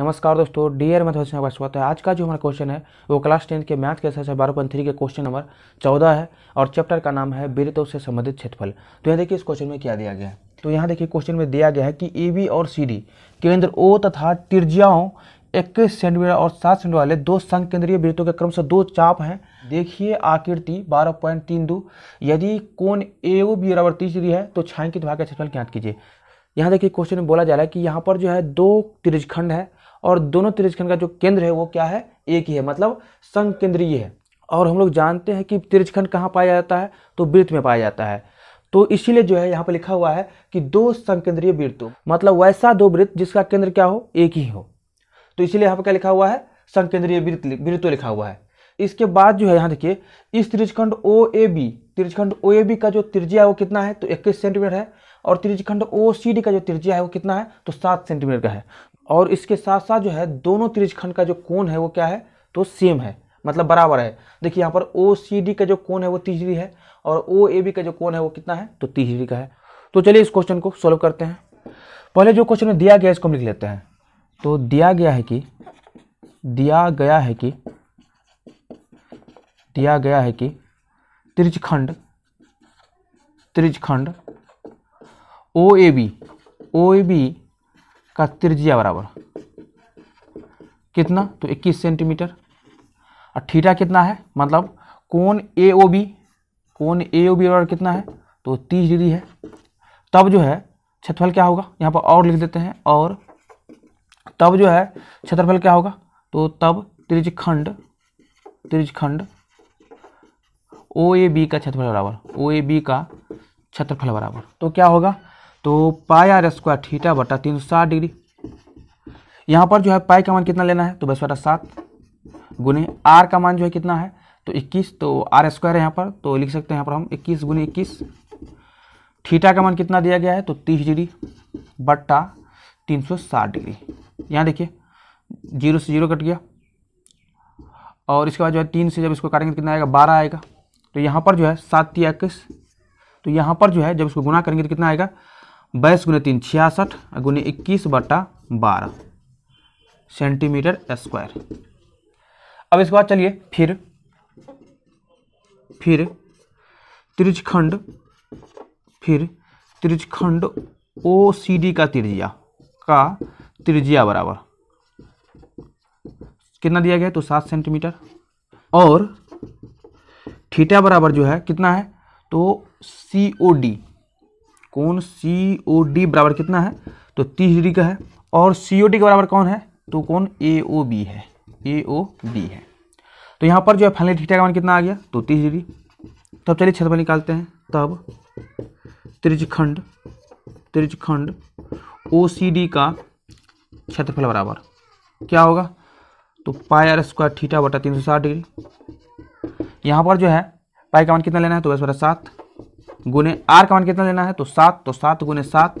नमस्कार दोस्तों एर मैथ क्वेश्चन स्वागत है आज का जो हमारा क्वेश्चन है वो क्लास टेंथ के मैथ के सेशन बारह पॉइंट थ्री के क्वेश्चन नंबर चौदह है और चैप्टर का नाम है बीरतों से संबंधित क्षेत्रफल तो यहाँ देखिए इस क्वेश्चन में क्या दिया गया है तो यहाँ देखिए क्वेश्चन में दिया गया है कि ए बी और सी डी केंद्र ओ तथा त्रिज्याओं इक्कीस सेंटीमीटर और सात सेंटीमीटर वाले दो संकेंद्रीय वृत्तों के क्रम से दो चाप हैं देखिए आकृति बारह पॉइंट तीन दो यदि कोण ए ओ बी बराबर तीस डिग्री है तो छायांकित भाग का क्षेत्रफल ज्ञात कीजिए यहाँ देखिए क्वेश्चन में बोला जा रहा है कि यहाँ पर जो है दो त्रिजखंड है और दोनों तिरछखंड का जो केंद्र है वो क्या है एक ही है मतलब संकेंद्रीय है और हम लोग जानते हैं कि तिरछखंड कहाँ पाया जाता है तो वृत्त में पाया जाता है तो इसीलिए जो है यहाँ पर लिखा हुआ है कि दो संकेंद्रीय वृत्तों मतलब वैसा दो वृत्त जिसका केंद्र क्या हो एक ही हो तो इसीलिए यहाँ पर क्या लिखा हुआ है संकेंद्रीय वृत्त वृत्तों लिखा हुआ है इसके बाद जो है यहाँ देखिए इस त्रिजखंड ओ A B त्रिजखंड O A B का जो त्रिज्या है वो कितना है तो इक्कीस सेंटीमीटर है और त्रिजखंड ओ सी डी का जो त्रिज्या है वो कितना है तो सात सेंटीमीटर का है और इसके साथ साथ जो है दोनों त्रिजखंड का जो कोण है वो क्या है तो सेम है मतलब बराबर है देखिए यहाँ पर ओ सी डी का जो कोण है वो तीस डिग्री है और ओ ए बी का जो कोण है वो कितना है तो तीस डिग्री का है तो चलिए इस क्वेश्चन को सॉल्व करते हैं पहले जो क्वेश्चन में दिया गया इसको हम लिख लेते हैं तो दिया गया है कि दिया गया है कि दिया गया है कि त्रिजखंड त्रिजखंड ओ A B O A B का त्रिज्या बराबर कितना तो 21 सेंटीमीटर और थीटा कितना है मतलब कोण ए ओ बी कौन ए ओ बी बराबर कितना है तो 30 डिग्री है तब जो है क्षेत्रफल क्या होगा यहाँ पर और लिख देते हैं और तब जो है क्षेत्रफल क्या होगा तो तब त्रिजखंड त्रिजखंड ओ ए बी का क्षेत्रफल बराबर ओ ए बी का क्षेत्रफल बराबर तो क्या होगा तो पाई आर स्क्वायर थीटा बटा तीन सौ साठ डिग्री यहाँ पर जो है पाई का मान कितना लेना है तो बस बटा सात गुने आर का मान जो है कितना है तो इक्कीस तो आर स्क्वायर है यहाँ पर तो लिख सकते हैं यहाँ पर हम इक्कीस गुने इक्कीस थीटा का मान कितना दिया गया है तो तीस डिग्री बट्टा तीन सौ साठ डिग्री यहाँ देखिए जीरो से जीरो कट गया और इसके बाद जो है तीन से जब इसको काटेंगे तो कितना आएगा बारह आएगा तो यहाँ पर जो है सात तीस तो यहाँ पर जो है जब इसको गुना करेंगे तो कितना आएगा बाईस गुने तीन छियासठ गुने इक्कीस बटा बारह सेंटीमीटर स्क्वायर अब इसके बाद चलिए फिर फिर त्रिजखंड फिर त्रिजखंड ओ सी डी का त्रिज्या का त्रिज्या बराबर कितना दिया गया तो सात सेंटीमीटर और थीटा बराबर जो है कितना है तो सी ओ डी कौन सी ओ डी बराबर कितना है तो तीस डिग्री का है और सी ओ डी के बराबर कौन है तो कौन ए ओ बी है ए ओ बी है तो यहाँ पर जो है फाइनली थीटा का मान कितना आ गया तो तीस डिग्री तब चलिए क्षेत्रफल निकालते हैं तब त्रिजखंड त्रिजखंड ओ सी डी का क्षेत्रफल बराबर क्या होगा तो पाई आर स्क्वायर थीटा बटा तीन सौ साठ डिग्री यहाँ पर जो है पाई का मान कितना लेना है तो बस बटा सात गुने आर का मान कितना लेना है तो सात तो सात गुने सात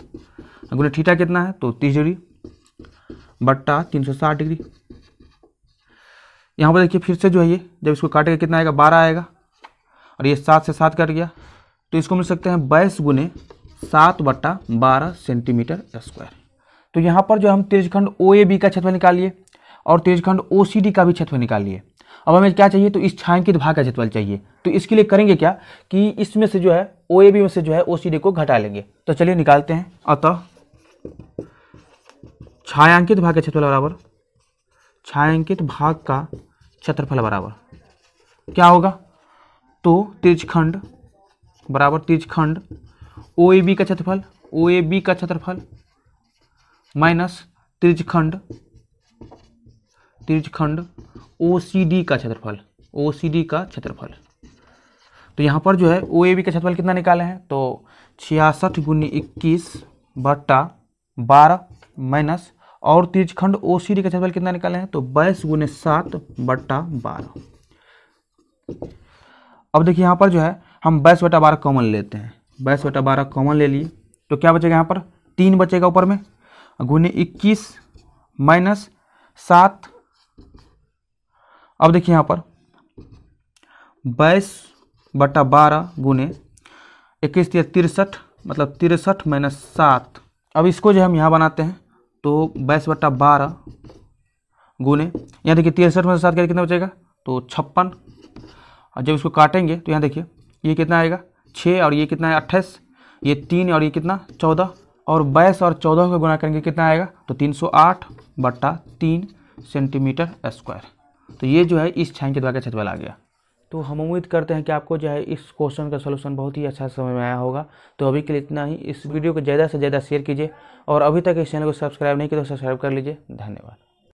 गुने ठीठा कितना है तो तीस डिग्री बट्टा तीन सौ साठ डिग्री यहाँ पर देखिए फिर से जो है ये जब इसको काटेगा कितना आएगा बारह आएगा और ये सात से सात कट गया तो इसको मिल सकते हैं बाईस गुने सात बट्टा बारह सेंटीमीटर स्क्वायर तो यहाँ पर जो हम तेजखंड ओ ए बी का क्षेत्र निकालिए और तेजखंड ओ सी डी का भी क्षेत्र निकालिए अब हमें क्या चाहिए तो इस छायांकित भाग का क्षेत्रफल चाहिए तो इसके लिए करेंगे क्या कि इसमें से जो है ओ ए बी में से जो है ओ सी डी को घटा लेंगे तो चलिए निकालते हैं अतः छायांकित भाग का क्षेत्रफल बराबर छायांकित भाग का क्षेत्रफल बराबर क्या होगा तो तिरछखंड बराबर तिरछखंड ओ ए बी का क्षेत्रफल ओ ए बी का क्षेत्रफल माइनस त्रिजखंड तीर्चखंड ओ का क्षेत्रफल ओ का क्षेत्रफल तो यहाँ पर जो है ओ का क्षेत्रफल कितना निकाले हैं तो छियासठ गुनी इक्कीस बट्टा बारह माइनस और तीर्चखंड ओ का क्षेत्रफल कितना निकाले हैं तो बाईस गुने सात बट्टा बारह अब देखिए यहाँ पर जो है हम बाईस बटा बारह कॉमन लेते हैं बाईस बटा बारह कॉमन ले लिए तो क्या बचेगा यहाँ पर तीन बचेगा ऊपर में गुने इक्कीस माइनस सात अब देखिए यहाँ पर बाईस बटा बारह गुने इक्कीस या तिरसठ मतलब तिरसठ माइनस सात अब इसको जो हम यहाँ बनाते हैं तो बाईस बटा बारह गुने यहाँ देखिए तिरसठ माइनस सात क्या कितना बचेगा तो छप्पन और जब इसको काटेंगे तो यहाँ देखिए ये कितना आएगा छः और ये कितना है अट्ठाईस ये तीन और ये कितना चौदह और बाईस और चौदह को गुना करेंगे कितना आएगा तो तीन सौ आठ बट्टा तीन सेंटीमीटर स्क्वायर तो ये जो है इस छाइन के द्वारा का आ गया तो हम उम्मीद करते हैं कि आपको जो है इस क्वेश्चन का सलूशन बहुत ही अच्छा समझ में आया होगा तो अभी के लिए इतना ही इस वीडियो को ज़्यादा से ज़्यादा शेयर कीजिए और अभी तक इस चैनल को सब्सक्राइब नहीं किया तो सब्सक्राइब कर लीजिए धन्यवाद